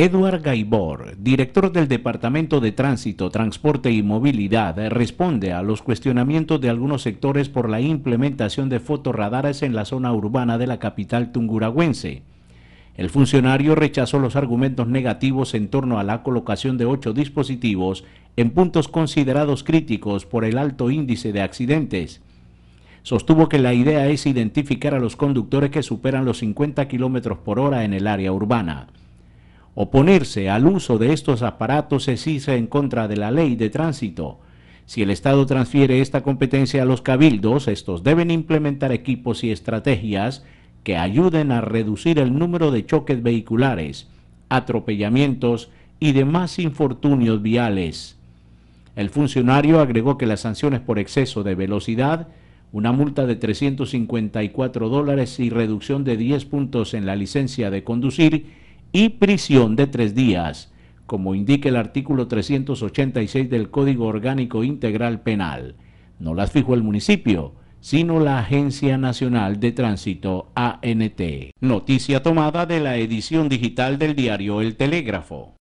Edward Gaibor, director del Departamento de Tránsito, Transporte y Movilidad, responde a los cuestionamientos de algunos sectores por la implementación de fotorradares en la zona urbana de la capital tunguragüense. El funcionario rechazó los argumentos negativos en torno a la colocación de ocho dispositivos en puntos considerados críticos por el alto índice de accidentes. Sostuvo que la idea es identificar a los conductores que superan los 50 kilómetros por hora en el área urbana. Oponerse al uso de estos aparatos es irse en contra de la ley de tránsito. Si el Estado transfiere esta competencia a los cabildos, estos deben implementar equipos y estrategias que ayuden a reducir el número de choques vehiculares, atropellamientos y demás infortunios viales. El funcionario agregó que las sanciones por exceso de velocidad, una multa de 354 dólares y reducción de 10 puntos en la licencia de conducir, y prisión de tres días, como indica el artículo 386 del Código Orgánico Integral Penal. No las fijó el municipio, sino la Agencia Nacional de Tránsito ANT. Noticia tomada de la edición digital del diario El Telégrafo.